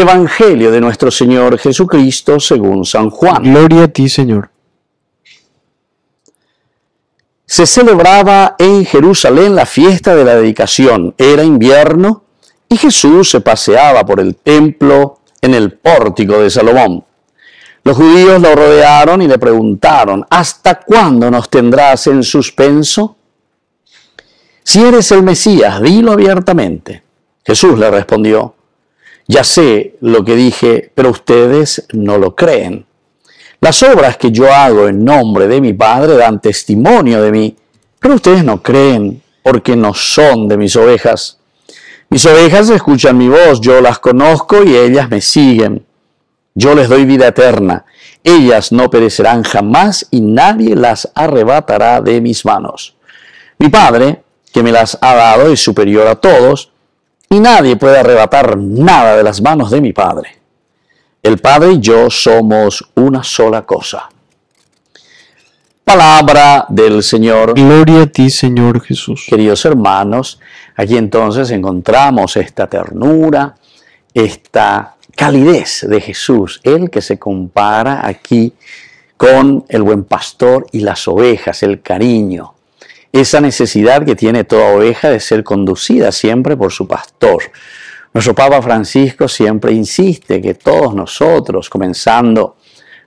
Evangelio de nuestro Señor Jesucristo según San Juan. Gloria a ti, Señor. Se celebraba en Jerusalén la fiesta de la dedicación. Era invierno y Jesús se paseaba por el templo en el pórtico de Salomón. Los judíos lo rodearon y le preguntaron, ¿hasta cuándo nos tendrás en suspenso? Si eres el Mesías, dilo abiertamente. Jesús le respondió, ya sé lo que dije, pero ustedes no lo creen. Las obras que yo hago en nombre de mi Padre dan testimonio de mí, pero ustedes no creen porque no son de mis ovejas. Mis ovejas escuchan mi voz, yo las conozco y ellas me siguen. Yo les doy vida eterna, ellas no perecerán jamás y nadie las arrebatará de mis manos. Mi Padre, que me las ha dado, es superior a todos, y nadie puede arrebatar nada de las manos de mi Padre. El Padre y yo somos una sola cosa. Palabra del Señor. Gloria a ti, Señor Jesús. Queridos hermanos, aquí entonces encontramos esta ternura, esta calidez de Jesús, el que se compara aquí con el buen pastor y las ovejas, el cariño, esa necesidad que tiene toda oveja de ser conducida siempre por su pastor. Nuestro Papa Francisco siempre insiste que todos nosotros, comenzando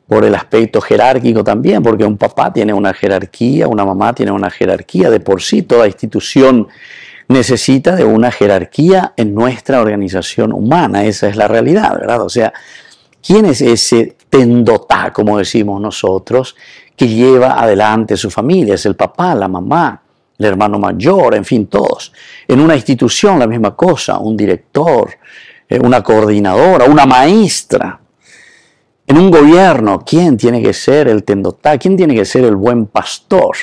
por el aspecto jerárquico también, porque un papá tiene una jerarquía, una mamá tiene una jerarquía, de por sí toda institución necesita de una jerarquía en nuestra organización humana, esa es la realidad, ¿verdad? O sea, ¿Quién es ese tendotá, como decimos nosotros, que lleva adelante su familia? Es el papá, la mamá, el hermano mayor, en fin, todos. En una institución la misma cosa, un director, eh, una coordinadora, una maestra. En un gobierno, ¿quién tiene que ser el tendotá? ¿Quién tiene que ser el buen pastor?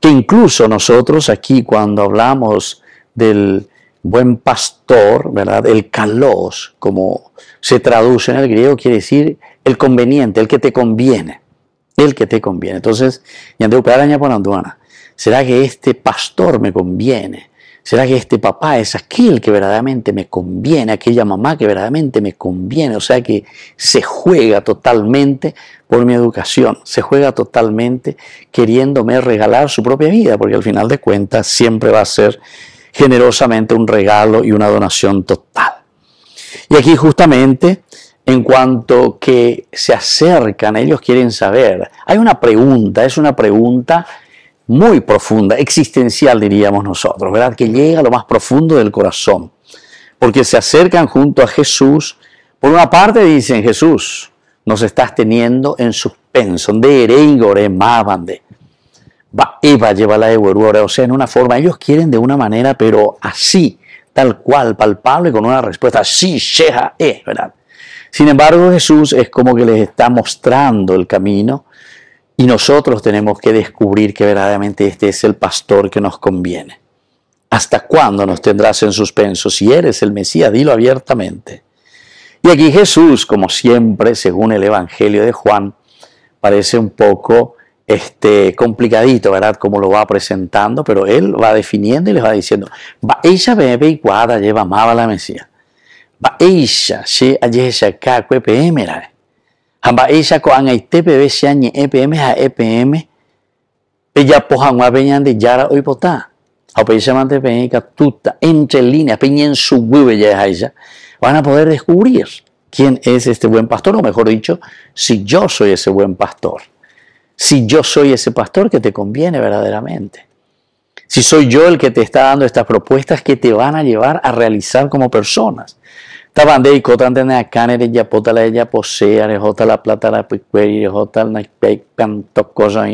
Que incluso nosotros aquí cuando hablamos del buen pastor, ¿verdad? El kalos, como se traduce en el griego, quiere decir el conveniente, el que te conviene, el que te conviene. Entonces, ¿será que este pastor me conviene? ¿Será que este papá es aquel que verdaderamente me conviene, aquella mamá que verdaderamente me conviene? O sea que se juega totalmente por mi educación, se juega totalmente queriéndome regalar su propia vida, porque al final de cuentas siempre va a ser generosamente un regalo y una donación total. Y aquí justamente, en cuanto que se acercan, ellos quieren saber, hay una pregunta, es una pregunta muy profunda, existencial diríamos nosotros, ¿verdad? Que llega a lo más profundo del corazón, porque se acercan junto a Jesús, por una parte dicen, Jesús, nos estás teniendo en suspenso, de va, Eva lleva la o sea, en una forma, ellos quieren de una manera, pero así, tal cual, palpable, con una respuesta, sí, sheja, es, ¿verdad? Sin embargo, Jesús es como que les está mostrando el camino y nosotros tenemos que descubrir que verdaderamente este es el pastor que nos conviene. ¿Hasta cuándo nos tendrás en suspenso? Si eres el Mesías, dilo abiertamente. Y aquí Jesús, como siempre, según el Evangelio de Juan, parece un poco este, complicadito, ¿verdad? Como lo va presentando, pero él va definiendo y les va diciendo, va ella bebe y guada lleva amaba la Mesía. Va ella, she ayesha kakwe pm, Hamba ella con aite este, bebe she añe epm, e a epm, pues, ella pojan va peñan de yara oipotá. O peña mante peña tuta, entre líneas, peña en su hueve ya ella, van a poder descubrir quién es este buen pastor, o mejor dicho, si yo soy ese buen pastor si yo soy ese pastor que te conviene verdaderamente. Si soy yo el que te está dando estas propuestas que te van a llevar a realizar como personas. la Plata, la cosas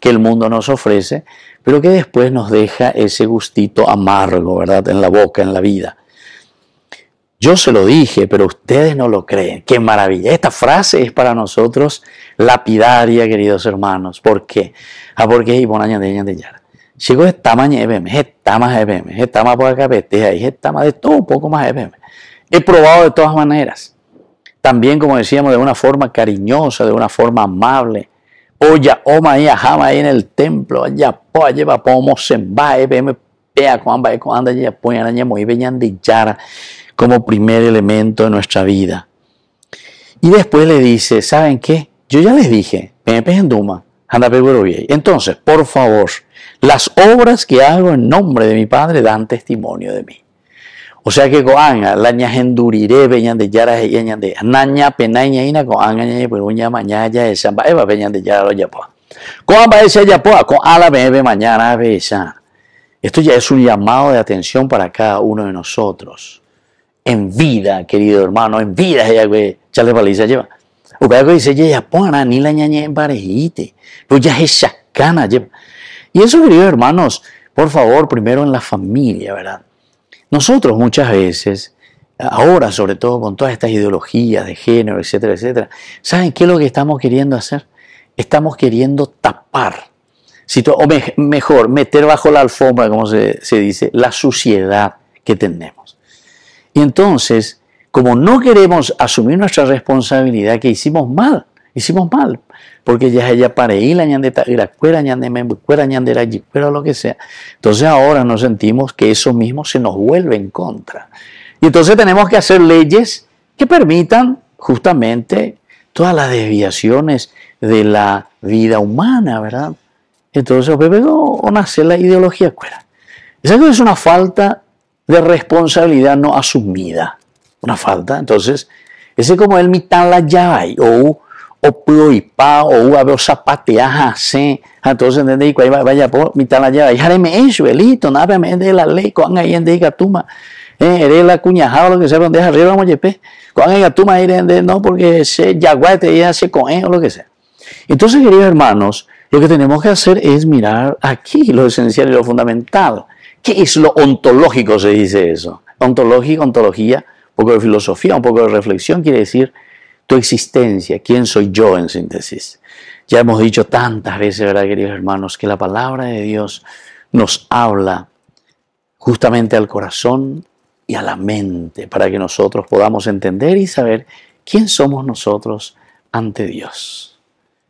que el mundo nos ofrece, pero que después nos deja ese gustito amargo, ¿verdad?, en la boca, en la vida. Yo se lo dije, pero ustedes no lo creen. Qué maravilla. Esta frase es para nosotros lapidaria, queridos hermanos. ¿Por qué? Ah, porque y de yara. Chicos, es más EBM, está más está más por acá, está más de todo, un poco más EBM. He probado de todas maneras. También, como decíamos, de una forma cariñosa, de una forma amable. Oya, oma, y jama ahí en el templo, allá, po, lleva pomo, semba, EBM, vea cómo anda, cómo de anda, como primer elemento de nuestra vida. Y después le dice, ¿saben qué? Yo ya les dije, en Duma, entonces, por favor, las obras que hago en nombre de mi Padre dan testimonio de mí. O sea que coanga, la ñajenduriré, veñan de yara, yeñan de naña, penaña, ina, coanga, ñaña, peruña, pues, mañaya, esa, eva, veñan de yara, lo yapoa. Pues. Coamba, esa, yapoa, pues, coala bebe, mañana, besa. Esto ya es un llamado de atención para cada uno de nosotros. En vida, querido hermano, en vida ya que Charles Paliza lleva. dice, ya ni la ñaña en parejite, pues ya es chacana. Y eso, queridos hermanos, por favor, primero en la familia, ¿verdad? Nosotros muchas veces, ahora sobre todo con todas estas ideologías de género, etcétera, etcétera, ¿saben qué es lo que estamos queriendo hacer? Estamos queriendo tapar o mejor, meter bajo la alfombra, como se, dice, la suciedad que tenemos. Y entonces, como no queremos asumir nuestra responsabilidad, que hicimos mal, hicimos mal, porque ya ella pareí la de la cuera cuera ñandera, cuera lo que sea. Entonces ahora nos sentimos que eso mismo se nos vuelve en contra. Y entonces tenemos que hacer leyes que permitan justamente todas las desviaciones de la vida humana, ¿verdad? Entonces pegó o nace la ideología cuera. Esa es una falta de responsabilidad no asumida. Una falta, entonces, ese como el mitad la llave, o o pa, o a ver, zapateaja, se. Entonces, ¿entendés? Y vaya por mitad la llave. Járeme eso, elito, nada, me de la ley, con ahí en de igatuma? Eres eh, la cuñajada, lo que sea, donde es arriba, vamos a Con en de no, porque se yaguate, ya se con o lo que sea. Entonces, queridos hermanos, lo que tenemos que hacer es mirar aquí lo esencial y lo fundamental. ¿Qué es lo ontológico? Se dice eso. Ontológico, ontología, un poco de filosofía, un poco de reflexión, quiere decir tu existencia, quién soy yo en síntesis. Ya hemos dicho tantas veces, ¿verdad, queridos hermanos? Que la palabra de Dios nos habla justamente al corazón y a la mente para que nosotros podamos entender y saber quién somos nosotros ante Dios.